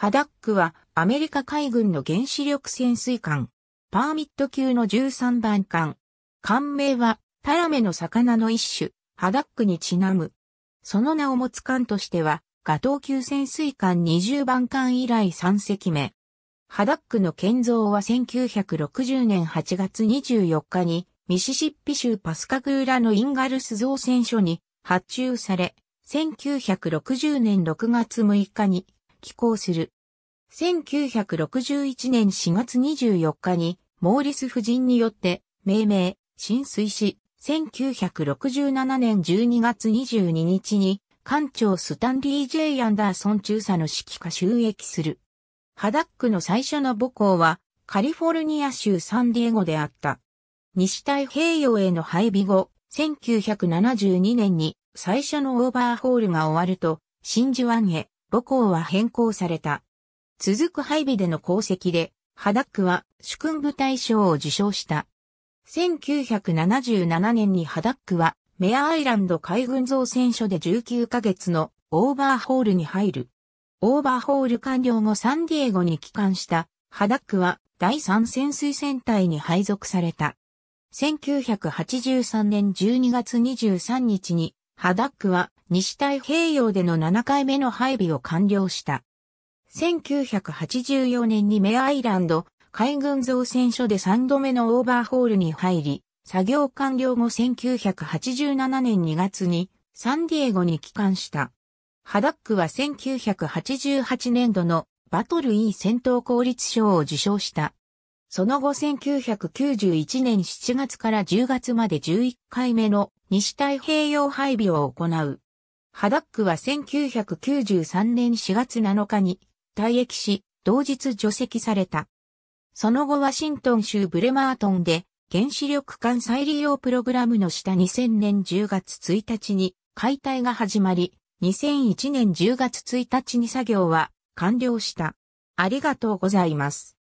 ハダックはアメリカ海軍の原子力潜水艦。パーミット級の13番艦。艦名はタラメの魚の一種、ハダックにちなむ。その名を持つ艦としては、ガトー級潜水艦20番艦以来3隻目。ハダックの建造は1960年8月24日に、ミシシッピ州パスカクーラのインガルス造船所に発注され、1960年6月6日に寄港する。1961年4月24日に、モーリス夫人によって、命名、浸水し、1967年12月22日に、艦長スタンリー・ジェイ・アンダーソン中佐の指揮下収益する。ハダックの最初の母校は、カリフォルニア州サンディエゴであった。西太平洋への配備後、1972年に最初のオーバーホールが終わると、真珠湾へ母校は変更された。続く配備での功績で、ハダックは主君部大賞を受賞した。1977年にハダックはメアアイランド海軍造船所で19ヶ月のオーバーホールに入る。オーバーホール完了後サンディエゴに帰還したハダックは第三潜水船隊に配属された。1983年12月23日にハダックは西太平洋での7回目の配備を完了した。1984年にメアイランド海軍造船所で3度目のオーバーホールに入り、作業完了後1987年2月にサンディエゴに帰還した。ハダックは1988年度のバトル E 戦闘効率賞を受賞した。その後1991年7月から10月まで11回目の西太平洋配備を行う。ハダックは1993年4月7日に退役し、同日除籍された。その後ワシントン州ブレマートンで原子力艦再利用プログラムの下2000年10月1日に解体が始まり、2001年10月1日に作業は完了した。ありがとうございます。